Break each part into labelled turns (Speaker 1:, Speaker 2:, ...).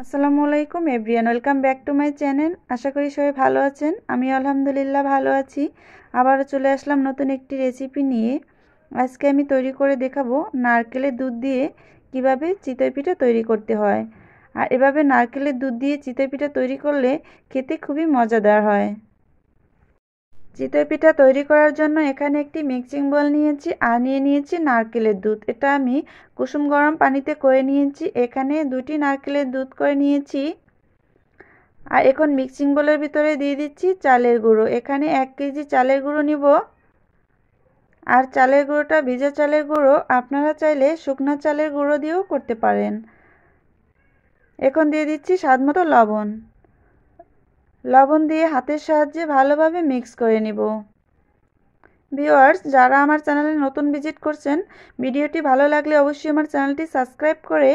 Speaker 1: আসসালামু আলাইকুম everyone welcome back to my channel আশা করি সবাই ভালো আছেন আমি আলহামদুলিল্লাহ ভালো আছি আবারও চলে আসলাম নতুন একটি রেসিপি নিয়ে আজকে আমি তৈরি করে দেখাবো নারকেলের দুধ দিয়ে কিভাবে চিতই পিঠা তৈরি করতে হয় আর এভাবে নারকেলের দুধ দিয়ে চিতই পিঠা তৈরি করলে খেতে খুবই মজাদার হয় চিতই পিঠা তৈরি করার জন্য এখানে একটি মিক্সিং বল নিয়েছি আর নিয়ে নিয়েছি নারকেলের দুধ এটা আমি কুসুম গরম পানিতে করে নিয়েছি এখানে দুটি নারকেলের দুধ করে নিয়েছি আর এখন মিক্সিং বলের ভিতরে দিয়ে দিচ্ছি চালের গুঁড়ো এখানে এক কেজি চালের গুঁড়ো নিব আর চালের গুঁড়োটা ভিজা চালের গুঁড়ো আপনারা চাইলে শুকনা চালের গুঁড়ো দিয়েও করতে পারেন এখন দিয়ে দিচ্ছি স্বাদ মতো লবণ লবণ দিয়ে হাতের সাহায্যে ভালোভাবে মিক্স করে নিব ভিওয়ার্স যারা আমার চ্যানেলে নতুন ভিজিট করছেন ভিডিওটি ভালো লাগলে অবশ্যই আমার চ্যানেলটি সাবস্ক্রাইব করে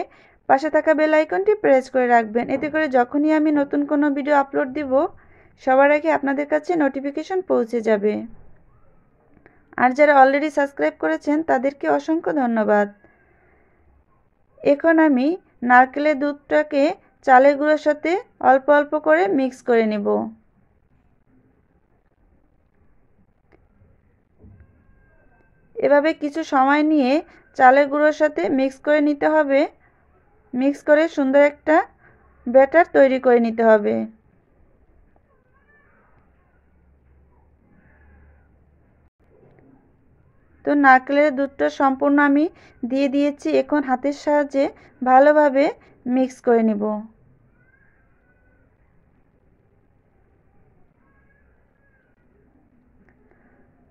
Speaker 1: পাশে থাকা বেল আইকনটি প্রেস করে রাখবেন এতে করে যখনই আমি নতুন কোনো ভিডিও আপলোড দিব সবার আগে আপনাদের কাছে নোটিফিকেশন পৌঁছে যাবে আর যারা অলরেডি সাবস্ক্রাইব করেছেন তাদেরকে অসংখ্য ধন্যবাদ এখন আমি নারকেলের দুধটাকে চালের গুঁড়োর সাথে অল্প অল্প করে মিক্স করে নেব এভাবে কিছু সময় নিয়ে চালের গুঁড়োর সাথে মিক্স করে নিতে হবে মিক্স করে সুন্দর একটা ব্যাটার তৈরি করে নিতে হবে তো নারকেলের দুধটা সম্পূর্ণ আমি দিয়ে দিয়েছি এখন হাতের সাহায্যে ভালোভাবে মিক্স করে নিব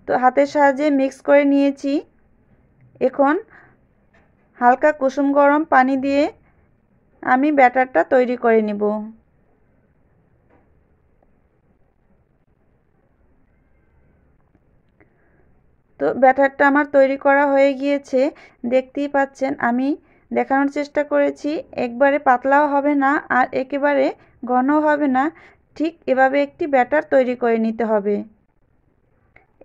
Speaker 1: তো হাতের সাহায্যে মিক্স করে নিয়েছি এখন হালকা কুসুম গরম পানি দিয়ে আমি ব্যাটারটা তৈরি করে নিব তো ব্যাটারটা আমার তৈরি করা হয়ে গিয়েছে দেখতেই পাচ্ছেন আমি দেখানোর চেষ্টা করেছি একবারে পাতলাও হবে না আর একেবারে ঘনও হবে না ঠিক এভাবে একটি ব্যাটার তৈরি করে নিতে হবে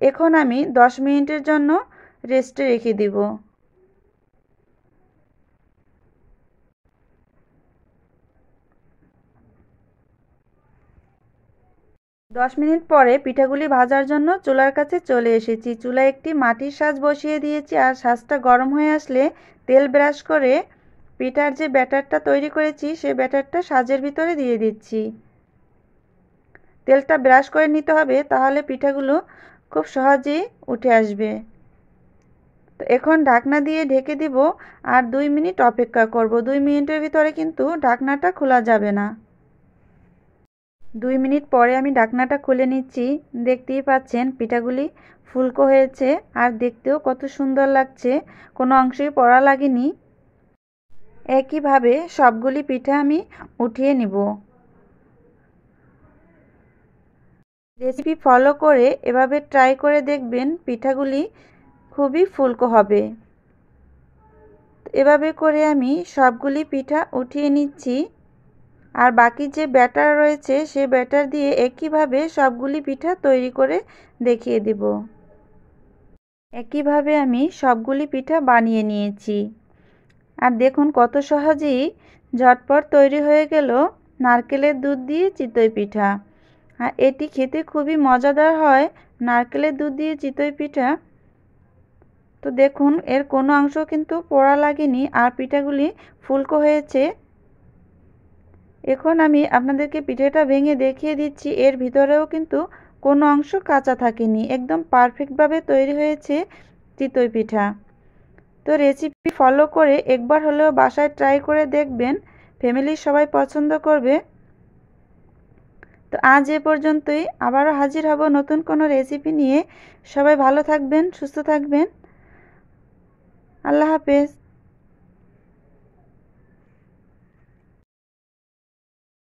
Speaker 1: এখন আমি 10 মিনিটের জন্য রেস্টে রেখে দিব দশ মিনিট পরে পিঠাগুলি ভাজার জন্য চুলার কাছে চলে এসেছি চুলায় একটি মাটির সাজ বসিয়ে দিয়েছি আর সাজটা গরম হয়ে আসলে তেল ব্রাশ করে পিঠার যে ব্যাটারটা তৈরি করেছি সে ব্যাটারটা সাজের ভিতরে দিয়ে দিচ্ছি তেলটা ব্রাশ করে নিতে হবে তাহলে পিঠাগুলো খুব সহজেই উঠে আসবে তো এখন ঢাকনা দিয়ে ঢেকে দিব আর দুই মিনিট অপেক্ষা করব দুই মিনিটের ভিতরে কিন্তু ঢাকনাটা খোলা যাবে না দুই মিনিট পরে আমি ঢাকনাটা খুলে নিচ্ছি দেখতেই পাচ্ছেন পিঠাগুলি ফুলকো হয়েছে আর দেখতেও কত সুন্দর লাগছে কোনো অংশই পড়া লাগেনি একইভাবে সবগুলি পিঠা আমি উঠিয়ে নিব রেসিপি ফলো করে এভাবে ট্রাই করে দেখবেন পিঠাগুলি খুবই ফুলকো হবে এভাবে করে আমি সবগুলি পিঠা উঠিয়ে নিচ্ছি আর বাকি যে ব্যাটার রয়েছে সে ব্যাটার দিয়ে একইভাবে সবগুলি পিঠা তৈরি করে দেখিয়ে দেব একইভাবে আমি সবগুলি পিঠা বানিয়ে নিয়েছি আর দেখুন কত সহজেই ঝটপট তৈরি হয়ে গেল নারকেলের দুধ দিয়ে চিতই পিঠা আর এটি খেতে খুবই মজাদার হয় নারকেলের দুধ দিয়ে চিতই পিঠা তো দেখুন এর কোনো অংশ কিন্তু পোড়া লাগেনি আর পিঠাগুলি ফুলকো হয়েছে এখন আমি আপনাদেরকে পিঠেটা ভেঙে দেখিয়ে দিচ্ছি এর ভিতরেও কিন্তু কোনো অংশ কাঁচা থাকেনি একদম পারফেক্টভাবে তৈরি হয়েছে চিতই পিঠা তো রেসিপি ফলো করে একবার হলেও বাসায় ট্রাই করে দেখবেন ফ্যামিলির সবাই পছন্দ করবে তো আজ এ পর্যন্তই আবারও হাজির হব নতুন কোনো রেসিপি নিয়ে সবাই ভালো থাকবেন সুস্থ থাকবেন আল্লাহ হাফেজ